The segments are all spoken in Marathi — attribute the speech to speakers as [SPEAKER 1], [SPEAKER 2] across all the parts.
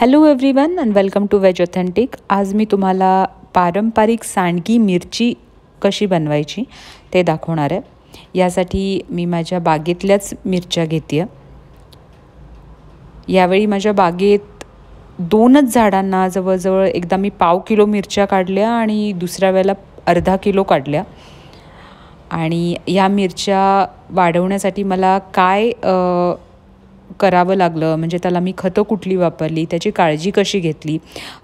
[SPEAKER 1] hello everyone and welcome to veg authentic आज मी तुम्हाला पारंपरिक सांडगी मिरची कशी बनवायची ते दाखवणार आहे यासाठी मी माझ्या बागेतल्याच मिरच्या घेते आहे यावेळी माझ्या बागेत दोनच झाडांना जवळजवळ एकदा मी पाव किलो मिरच्या काढल्या आणि दुसऱ्या वेळेला अर्धा किलो काढल्या आणि या मिरच्या वाढवण्यासाठी मला काय करावं लागलं म्हणजे त्याला मी खतं कुठली वापरली त्याची काळजी कशी घेतली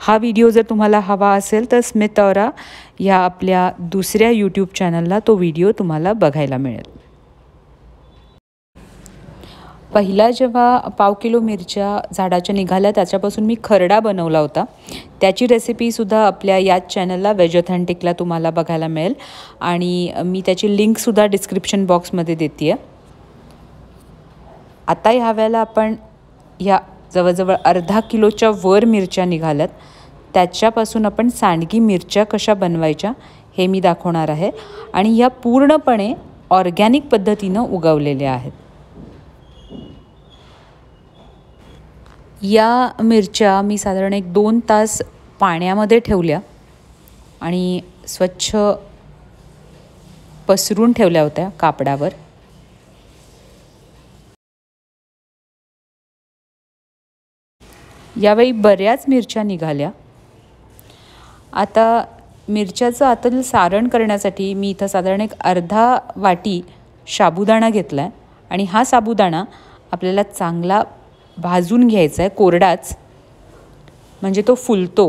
[SPEAKER 1] हा व्हिडिओ जर तुम्हाला हवा असेल तर स्मित औरा ह्या आपल्या दुसऱ्या यूट्यूब चॅनलला तो व्हिडिओ तुम्हाला बघायला मिळेल पहिला जेव्हा पाव किलो मिरच्या झाडाच्या निघाल्या त्याच्यापासून मी खरडा बनवला होता त्याची रेसिपीसुद्धा आपल्या याच चॅनलला वेज ऑथेंटिकला तुम्हाला बघायला मिळेल आणि मी त्याची लिंकसुद्धा डिस्क्रिप्शन बॉक्समध्ये देते आहे आता ह्या वेळेला आपण ह्या जवळजवळ अर्धा किलोच्या वर मिरच्या निघाल्यात त्याच्यापासून आपण सांडगी मिरच्या कशा बनवायच्या हे मी दाखवणार आहे आणि ह्या पूर्णपणे ऑर्गॅनिक पद्धतीनं उगवलेल्या आहेत या मिरच्या मी साधारण एक दोन तास पाण्यामध्ये ठेवल्या आणि स्वच्छ पसरून ठेवल्या होत्या कापडावर यावेळी बऱ्याच मिरच्या निघाल्या आता मिरच्याचं आतलं सारण करण्यासाठी मी इथं साधारण एक अर्धा वाटी साबुदाणा घेतला आहे आणि हा साबुदाणा आपल्याला चांगला भाजून घ्यायचा आहे कोरडाच म्हणजे तो फुलतो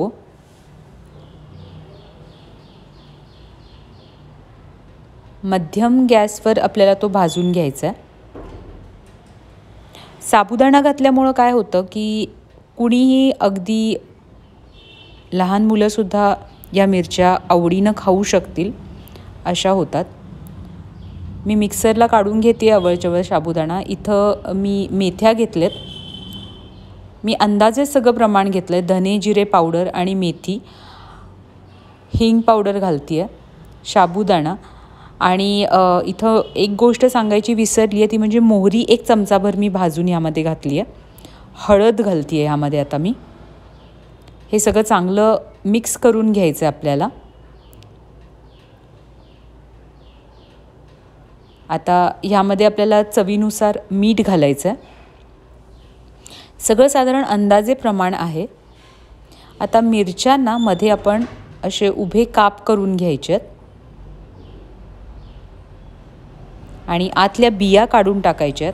[SPEAKER 1] मध्यम गॅसवर आपल्याला तो भाजून घ्यायचा आहे साबुदाणा घातल्यामुळं काय होतं की कुणीही अगदी लहान मुलंसुद्धा या मिरच्या आवडीनं खाऊ शकतील अशा होतात मी मिक्सरला काढून घेते अवळजवळ साबुदाणा इथं मी मेथ्या घेतल्यात मी अंदाजे सगळं प्रमाण घेतलं आहे धने जिरे पावडर आणि मेथी हिंग पावडर घालती आहे साबुदाणा आणि इथं एक गोष्ट सांगायची विसरली आहे ती म्हणजे मोहरी एक चमचाभर मी भाजून यामध्ये घातली आहे हळद घालते आहे ह्यामध्ये आता मी हे सगळं चांगलं मिक्स करून घ्यायचं आहे आपल्याला आता ह्यामध्ये आपल्याला चवीनुसार मीठ घालायचं आहे सगळं साधारण अंदाजे प्रमाण आहे आता मिरच्यांना मध्ये आपण असे उभे काप करून घ्यायचे आहेत आणि आतल्या बिया काढून आहेत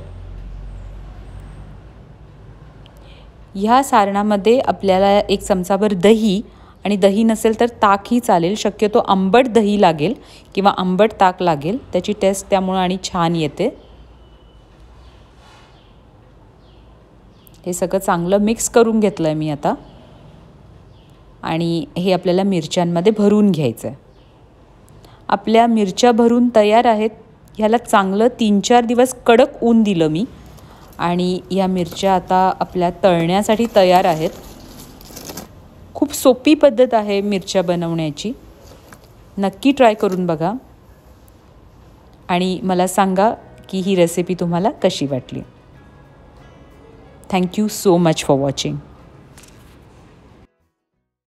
[SPEAKER 1] ह्या सारणामध्ये आपल्याला एक चमचाभर दही आणि दही नसेल तर ताकही चालेल शक्यतो आंबट दही लागेल किंवा आंबट ताक लागेल त्याची टेस्ट त्यामुळं आणि छान येते हे सगळं चांगलं मिक्स करून घेतलं आहे मी आता आणि हे आपल्याला मिरच्यांमध्ये भरून घ्यायचं आहे आपल्या मिरच्या भरून तयार आहेत ह्याला चांगलं तीन चार दिवस कडक ऊन दिलं मी आणि या मिरच्या आता आपल्या तळण्यासाठी तयार आहेत खूप सोपी पद्धत आहे मिरच्या बनवण्याची नक्की ट्राय करून बघा आणि मला सांगा की ही रेसिपी तुम्हाला कशी वाटली thank you so much for watching